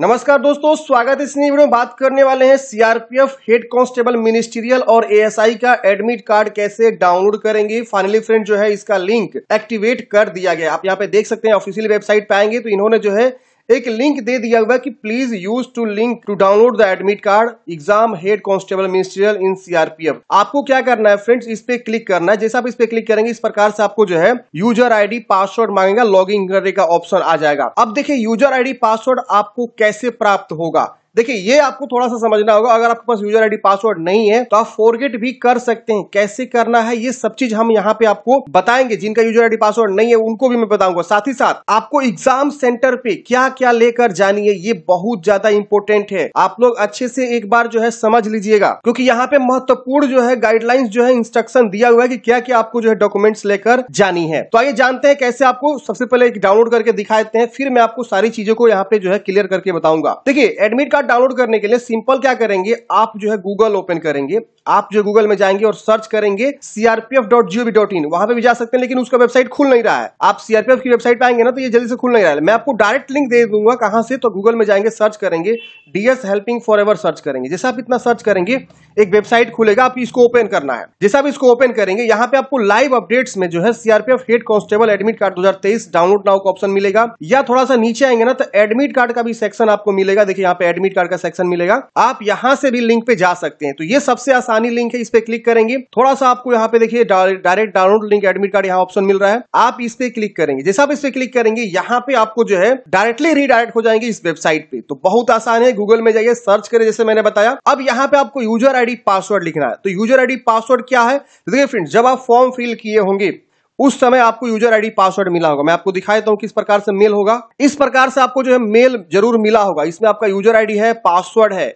नमस्कार दोस्तों स्वागत है इस वीडियो में बात करने वाले हैं सीआरपीएफ हेड कांस्टेबल मिनिस्ट्रियल और एएसआई का एडमिट कार्ड कैसे डाउनलोड करेंगे फाइनली फ्रेंड जो है इसका लिंक एक्टिवेट कर दिया गया आप यहाँ पे देख सकते हैं ऑफिशियल वेबसाइट पे आएंगे तो इन्होंने जो है एक लिंक दे दिया हुआ कि please use to link to download the admit card exam head constable ministerial in CRPF आपको क्या करना है फ्रेंड्स इस पे क्लिक करना है जैसे आप इस पे क्लिक करेंगे इस प्रकार से आपको जो है यूजर आईडी पासवर्ड मांगेगा लॉग इन करने का ऑप्शन आ जाएगा अब देखिये यूजर आई पासवर्ड आपको कैसे प्राप्त होगा देखिए ये आपको थोड़ा सा समझना होगा अगर आपके पास यूजर आईडी पासवर्ड नहीं है तो आप फोरगेट भी कर सकते हैं कैसे करना है ये सब चीज हम यहाँ पे आपको बताएंगे जिनका यूजर आईडी पासवर्ड नहीं है उनको भी मैं बताऊंगा साथ ही साथ आपको एग्जाम सेंटर पे क्या क्या लेकर जानी है ये बहुत ज्यादा इंपॉर्टेंट है आप लोग अच्छे से एक बार जो है समझ लीजिएगा क्योंकि यहाँ पे महत्वपूर्ण जो है गाइडलाइंस जो है इंस्ट्रक्शन दिया हुआ है कि क्या क्या आपको जो है डॉक्यूमेंट्स लेकर जानी है तो आइए जानते हैं कैसे आपको सबसे पहले डाउनलोड करके दिखा देते हैं फिर मैं आपको सारी चीजों को यहाँ पे जो है क्लियर करके बताऊंगा देखिए एडमिट कार्ड डाउनलोड करने के लिए सिंपल क्या करेंगे आप जो है गूगल ओपन करेंगे आप जो गूगल में जाएंगे और सर्च करेंगे CRPF dot gov dot in वहां पर भी जा सकते हैं लेकिन उसका वेबसाइट खुल नहीं रहा है आप सीआरपीएफ की वेबसाइट पे आएंगे ना तो ये जल्दी से खुल नहीं रहा है मैं आपको डायरेक्ट लिंक दे दूंगा कहां से तो गूगल में जाएंगे सर्च करेंगे DS helping for ever search करेंगे जैसे आप इतना सर्च करेंगे एक वेबसाइट खुलेगा आप इसको ओपन करना है जैसे आप इसको ओपन करेंगे यहाँ पे आपको लाइव अपडेट्स में जो है CRPF head constable admit card 2023 download now का ऑप्शन मिलेगा या थोड़ा सा नीचे आएंगे ना तो एडमिट कार्ड का भी सेक्शन आपको मिलेगा देखिए यहाँ पे एडमिट कार्ड का सेक्शन मिलेगा आप यहाँ से भी लिंक पे जा सकते हैं तो ये सबसे आसानी लिंक है इस पे क्लिक करेंगे थोड़ा सा आपको यहाँ पे देखिए direct download link admit card यहाँ ऑप्शन मिल रहा है आप इस पे क्लिक करेंगे जैसे आप इस पे क्लिक करेंगे यहाँ पे आपको जो है डायरेक्टली रीडायरेक्ट हो जाएंगे इस वेबसाइट पे तो बहुत आसान है गूगल में जाइए सर्च करें जैसे मैंने बताया अब यहाँ पे आपको यूजर आईडी पासवर्ड लिखना है तो यूजर आईडी पासवर्ड क्या है तो देखिए फ्रेंड जब आप फॉर्म फिल किए होंगे उस समय आपको यूजर आईडी पासवर्ड मिला होगा मैं आपको दिखा देता हूँ किस प्रकार से मेल होगा इस प्रकार से आपको जो है मेल जरूर मिला होगा इसमें आपका यूजर आईडी है पासवर्ड है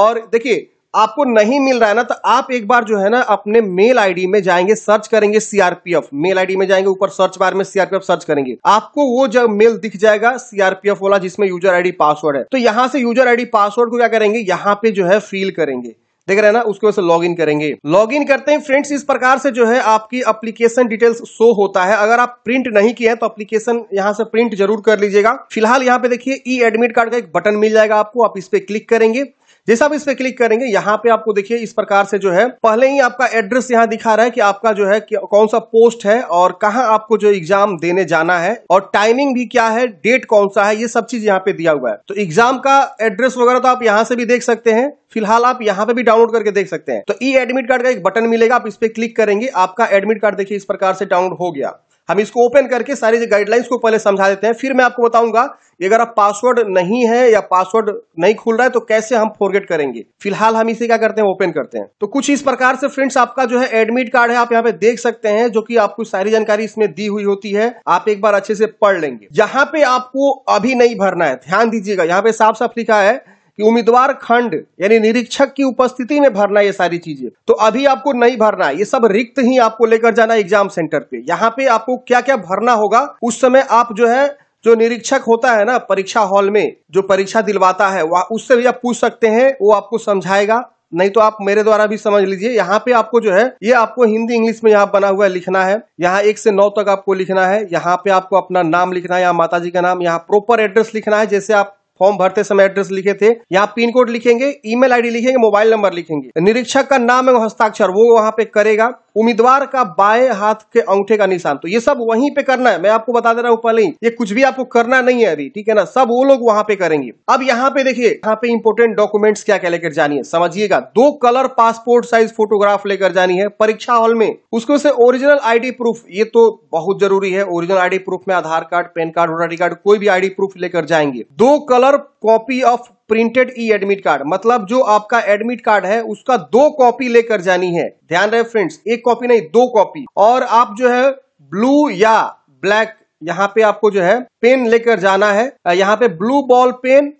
और देखिए आपको नहीं मिल रहा है ना तो आप एक बार जो है ना अपने मेल आईडी में जाएंगे सर्च करेंगे सीआरपीएफ मेल आईडी में जाएंगे ऊपर सर्च बार में सीआरपीएफ सर्च करेंगे आपको वो जब मेल दिख जाएगा सीआरपीएफ वाला जिसमें यूजर आईडी पासवर्ड है तो यहां से यूजर आईडी पासवर्ड को क्या करेंगे यहाँ पे जो है फील करेंगे देख रहे हैं ना उसके वजह से लॉग इन करेंगे लॉग इन करते हैं फ्रेंड्स इस प्रकार से जो है आपकी एप्लीकेशन डिटेल्स शो होता है अगर आप प्रिंट नहीं किए है तो एप्लीकेशन यहाँ से प्रिंट जरूर कर लीजिएगा फिलहाल यहाँ पे देखिए ई एडमिट कार्ड का एक बटन मिल जाएगा आपको आप इस पे क्लिक करेंगे जैसे आप इस पे क्लिक करेंगे यहाँ पे आपको देखिए इस प्रकार से जो है पहले ही आपका एड्रेस यहाँ दिखा रहा है कि आपका जो है कौन सा पोस्ट है और कहाँ आपको जो एग्जाम देने जाना है और टाइमिंग भी क्या है डेट कौन सा है ये सब चीज यहाँ पे दिया हुआ है तो एग्जाम का एड्रेस वगैरह तो आप यहाँ से भी देख सकते हैं फिलहाल आप यहाँ पे भी डाउनलोड करके देख सकते हैं तो ई एडमिट कार्ड का एक बटन मिलेगा आप इस पे क्लिक करेंगे आपका एडमिट कार्ड देखिए इस प्रकार से डाउनलोड हो गया हम इसको ओपन करके सारी गाइडलाइंस को पहले समझा देते हैं फिर मैं आपको बताऊंगा अगर आप पासवर्ड नहीं है या पासवर्ड नहीं खुल रहा है तो कैसे हम फॉरगेट करेंगे फिलहाल हम इसे क्या करते हैं ओपन करते हैं तो कुछ इस प्रकार से फ्रेंड्स आपका जो है एडमिट कार्ड है आप यहाँ पे देख सकते हैं जो कि आपको सारी जानकारी इसमें दी हुई होती है आप एक बार अच्छे से पढ़ लेंगे यहाँ पे आपको अभी नहीं भरना है ध्यान दीजिएगा यहाँ पे साफ साफ लिखा है कि उम्मीदवार खंड यानी निरीक्षक की उपस्थिति में भरना ये सारी चीजें तो अभी आपको नहीं भरना ये सब रिक्त ही आपको लेकर जाना एग्जाम सेंटर पे यहाँ पे आपको क्या क्या भरना होगा उस समय आप जो है जो निरीक्षक होता है ना परीक्षा हॉल में जो परीक्षा दिलवाता है वह उससे भी आप पूछ सकते हैं वो आपको समझाएगा नहीं तो आप मेरे द्वारा भी समझ लीजिए यहाँ पे आपको जो है ये आपको हिंदी इंग्लिश में यहाँ बना हुआ लिखना है यहाँ एक से नौ तक आपको लिखना है यहाँ पे आपको अपना नाम लिखना है यहाँ माता का नाम यहाँ प्रॉपर एड्रेस लिखना है जैसे आप फॉर्म भरते समय एड्रेस लिखे थे यहाँ पिन कोड लिखेंगे ईमेल आईडी लिखेंगे मोबाइल नंबर लिखेंगे निरीक्षक का नाम एवं हस्ताक्षर वो वहां पे करेगा उम्मीदवार का बाएं हाथ के अंगूठे का निशान तो ये सब वहीं पे करना है मैं आपको बता दे रहा हूँ पहले ही ये कुछ भी आपको करना नहीं है अभी ठीक है ना सब वो लोग वहां पे करेंगे अब यहाँ पे देखिए यहाँ पे इंपोर्टेंट डॉक्यूमेंट्स क्या क्या लेकर जानी है समझिएगा दो कलर पासपोर्ट साइज फोटोग्राफ लेकर जानी है परीक्षा हॉल में उसको से ओरिजिनल आईडी प्रूफ ये तो बहुत जरूरी है ओरिजिनल आईडी प्रूफ में Aadhaar card PAN card voter card कोई भी आईडी प्रूफ लेकर जाएंगे दो colour colour copy of printed e admit card मतलब जो आपका एडमिट कार्ड है उसका दो कॉपी लेकर जानी है ध्यान रहे फ्रेंड्स एक कॉपी नहीं दो कॉपी और आप जो है ब्लू या ब्लैक यहाँ पे आपको जो है पेन लेकर जाना है यहाँ पे ब्लू बॉल पेन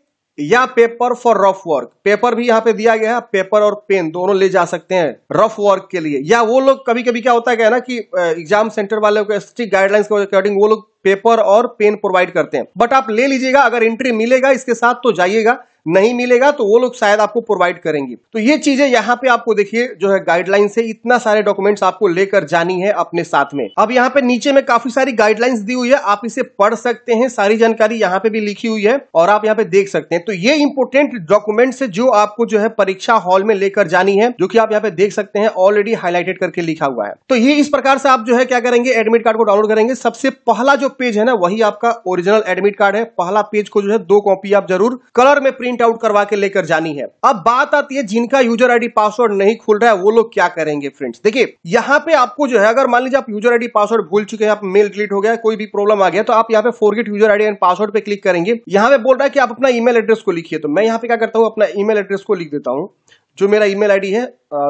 या paper for rough work paper भी यहाँ पे दिया गया है पेपर और पेन दोनों ले जा सकते हैं रफ वर्क के लिए या वो लोग कभी कभी क्या होता है क्या ना कि एग्जाम सेंटर वाले को स्ट्रिक्ट गाइडलाइंस के अकॉर्डिंग वो लोग पेपर और पेन प्रोवाइड करते हैं बट आप ले लीजिएगा अगर एंट्री मिलेगा इसके साथ तो जाइएगा नहीं मिलेगा तो वो लोग शायद आपको प्रोवाइड करेंगे तो ये चीजें यहाँ पे आपको देखिए जो है गाइडलाइन से इतना सारे डॉक्यूमेंट्स आपको लेकर जानी है अपने साथ में अब यहाँ पे नीचे में काफी सारी गाइडलाइंस दी हुई है आप इसे पढ़ सकते हैं सारी जानकारी यहाँ पे भी लिखी हुई है और आप यहाँ पे देख सकते हैं तो ये इंपोर्टेंट डॉक्यूमेंट्स है जो आपको जो है परीक्षा हॉल में लेकर जानी है जो की आप यहाँ पे देख सकते हैं ऑलरेडी हाईलाइटेड करके लिखा हुआ है तो ये इस प्रकार से आप जो है क्या करेंगे एडमिट कार्ड को डाउनलोड करेंगे सबसे पहला जो पेज है ना वही आपका ओरिजिनल एडमिट कार्ड है पहला पेज को जो है दो कॉपी आप जरूर कलर में प्रिंट प्रिंट आउट करवा के लेकर जानी है अब बात आती है जिनका यूजर आईडी पासवर्ड नहीं खुल रहा है वो लोग क्या करेंगे फ्रेंड्स देखिए यहाँ पे आपको जो है अगर मान लीजिए आप यूजर आईडी पासवर्ड भूल चुके हैं आप मेल डिलीट हो गया कोई भी प्रॉब्लम आ गया तो आप यहाँ पे forget user ID and password पे क्लिक करेंगे यहाँ पे बोल रहा है कि आप अपना ईमेल एड्रेस को लिखिए तो मैं यहाँ पे क्या करता हूँ अपना ईमेल एड्रेस को लिख देता हूँ जो मेरा ईमेल आईडी है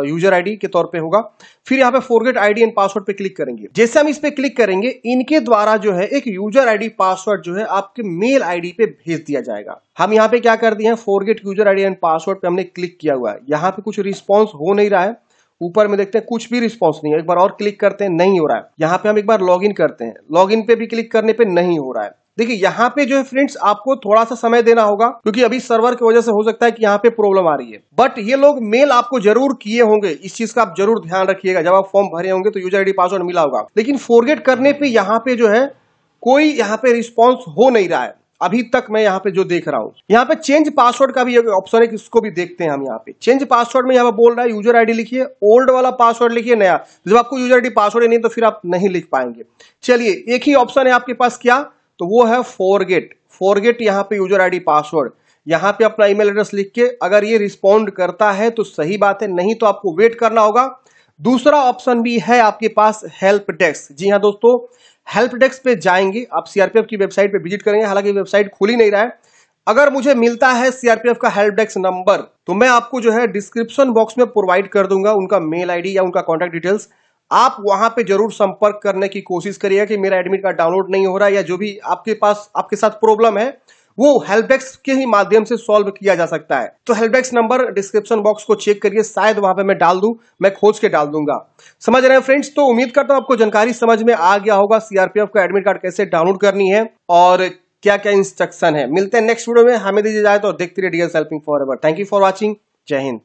यूजर आईडी के तौर पे होगा फिर यहाँ पे फोरगेट आईडी एंड पासवर्ड पे क्लिक करेंगे जैसे हम इस पे क्लिक करेंगे इनके द्वारा जो है एक यूजर आईडी पासवर्ड जो है आपके मेल आईडी पे भेज दिया जाएगा हम यहाँ पे क्या कर दिए हैं forget user ID and password पे हमने क्लिक किया हुआ है यहाँ पे कुछ रिस्पॉन्स हो नहीं रहा है ऊपर में देखते हैं कुछ भी रिस्पॉन्स नहीं है एक बार और क्लिक करते हैं नहीं हो रहा है यहाँ पे हम एक बार लॉग इन करते हैं लॉग इन पे भी क्लिक करने पे नहीं हो रहा है देखिए यहाँ पे जो है फ्रेंड्स आपको थोड़ा सा समय देना होगा क्योंकि अभी सर्वर की वजह से हो सकता है कि यहाँ पे प्रॉब्लम आ रही है बट ये लोग मेल आपको जरूर किए होंगे इस चीज का आप जरूर ध्यान रखिएगा जब आप फॉर्म भरे होंगे तो यूजर आई पासवर्ड मिला होगा लेकिन फोरगेट करने पे यहाँ पे जो है कोई यहाँ पे रिस्पॉन्स हो नहीं रहा है अभी तक मैं यहाँ पे जो देख रहा हूँ यहाँ पे चेंज पासवर्ड का भी ऑप्शन है इसको भी देखते हैं हम यहाँ पे चेंज पासवर्ड में यहाँ पे बोल रहा है यूजर आईडी लिखिए ओल्ड वाला पासवर्ड लिखिए नया जब आपको यूजर आईडी पासवर्ड नहीं तो फिर आप नहीं लिख पाएंगे चलिए एक ही ऑप्शन है आपके पास क्या तो वो है फोरगेट फोरगेट यहाँ पे यूजर आईडी पासवर्ड यहाँ पे अपना ईमेल एड्रेस लिख के अगर ये रिस्पॉन्ड करता है तो सही बात है नहीं तो आपको वेट करना होगा दूसरा ऑप्शन भी है आपके पास हेल्प डेस्क जी हाँ दोस्तों हेल्प डेस्क पे जाएंगे आप सीआरपीएफ की वेबसाइट पे विजिट करेंगे हालांकि वेबसाइट खुल ही नहीं रहा है अगर मुझे मिलता है सीआरपीएफ का हेल्प डेस्क नंबर तो मैं आपको जो है डिस्क्रिप्शन बॉक्स में प्रोवाइड कर दूंगा उनका मेल आईडी या उनका कॉन्टैक्ट डिटेल्स आप वहां पे जरूर संपर्क करने की कोशिश करिएगा कि मेरा एडमिट कार्ड डाउनलोड नहीं हो रहा है या जो भी आपके पास आपके साथ प्रॉब्लम है वो डेस्क के ही माध्यम से सॉल्व किया जा सकता है तो डेस्क नंबर डिस्क्रिप्शन बॉक्स को चेक करिए शायद वहां पे मैं डाल दूं मैं खोज के डाल दूंगा समझ रहे हैं फ्रेंड्स तो उम्मीद करता हूं आपको जानकारी समझ में आ गया होगा सीआरपीएफ का एडमिट कार्ड कैसे डाउनलोड करनी है और क्या क्या इंस्ट्रक्शन है मिलते हैं नेक्स्ट वीडियो में हमें दीजिए जाए तो देखते रहिए helping for ever thank you for watching जय हिंद